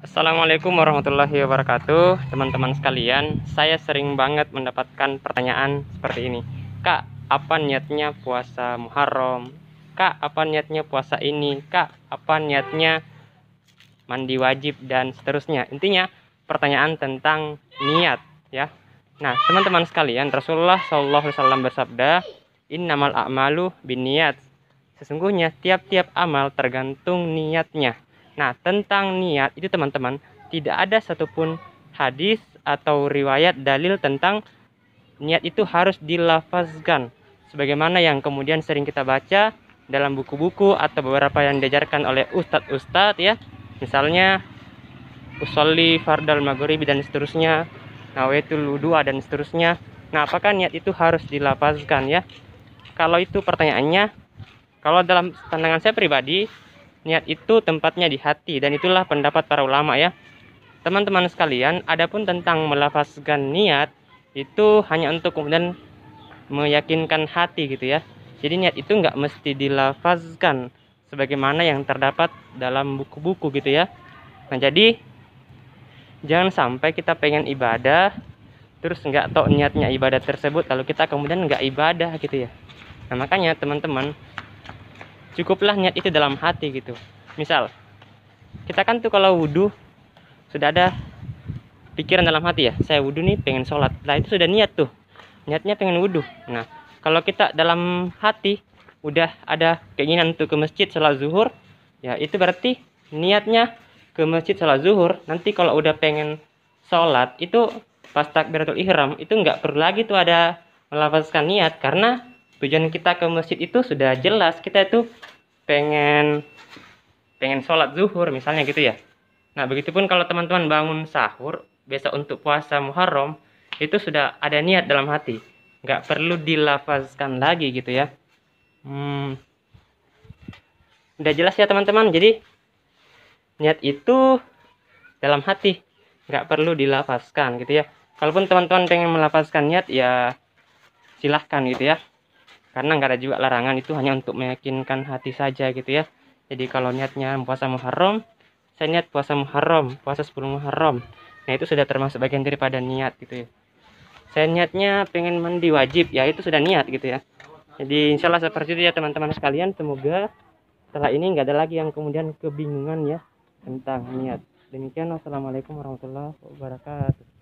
Assalamualaikum warahmatullahi wabarakatuh Teman-teman sekalian Saya sering banget mendapatkan pertanyaan seperti ini Kak, apa niatnya puasa Muharram? Kak, apa niatnya puasa ini? Kak, apa niatnya mandi wajib dan seterusnya Intinya pertanyaan tentang niat ya Nah, teman-teman sekalian, Rasulullah SAW bersabda, "Innamal a'malu niat Sesungguhnya tiap-tiap amal tergantung niatnya. Nah, tentang niat itu teman-teman, tidak ada satupun hadis atau riwayat dalil tentang niat itu harus dilafazkan sebagaimana yang kemudian sering kita baca dalam buku-buku atau beberapa yang diajarkan oleh ustad-ustad ya. Misalnya usolli fardal maghribi dan seterusnya, nawaitul wudu'a dan seterusnya. Nah, apakah niat itu harus dilafazkan ya? Kalau itu pertanyaannya, kalau dalam pandangan saya pribadi, Niat itu tempatnya di hati dan itulah pendapat para ulama ya. Teman-teman sekalian, adapun tentang melafazkan niat itu hanya untuk kemudian meyakinkan hati gitu ya. Jadi niat itu nggak mesti dilafazkan sebagaimana yang terdapat dalam buku-buku gitu ya. Nah jadi jangan sampai kita pengen ibadah terus nggak tahu niatnya ibadah tersebut lalu kita kemudian nggak ibadah gitu ya. Nah makanya teman-teman cukuplah niat itu dalam hati gitu misal kita kan tuh kalau wudhu sudah ada pikiran dalam hati ya saya wudhu nih pengen sholat nah itu sudah niat tuh niatnya pengen wudhu nah kalau kita dalam hati udah ada keinginan tuh ke masjid sholat zuhur ya itu berarti niatnya ke masjid sholat zuhur nanti kalau udah pengen sholat itu pas takbiratul ihram itu nggak perlu lagi tuh ada melafazkan niat karena tujuan kita ke masjid itu sudah jelas kita itu pengen pengen sholat zuhur misalnya gitu ya nah begitupun kalau teman-teman bangun sahur biasa untuk puasa Muharram itu sudah ada niat dalam hati nggak perlu dilafazkan lagi gitu ya hmm. udah jelas ya teman-teman jadi niat itu dalam hati nggak perlu dilafazkan gitu ya kalaupun teman-teman pengen melafazkan niat ya silahkan gitu ya karena nggak ada juga larangan itu hanya untuk meyakinkan hati saja gitu ya jadi kalau niatnya puasa Muharram saya niat puasa Muharram puasa 10 Muharram nah itu sudah termasuk bagian daripada niat gitu ya saya niatnya pengen mandi wajib ya itu sudah niat gitu ya jadi insya Allah seperti itu ya teman-teman sekalian semoga setelah ini nggak ada lagi yang kemudian kebingungan ya tentang niat demikian wassalamualaikum warahmatullahi wabarakatuh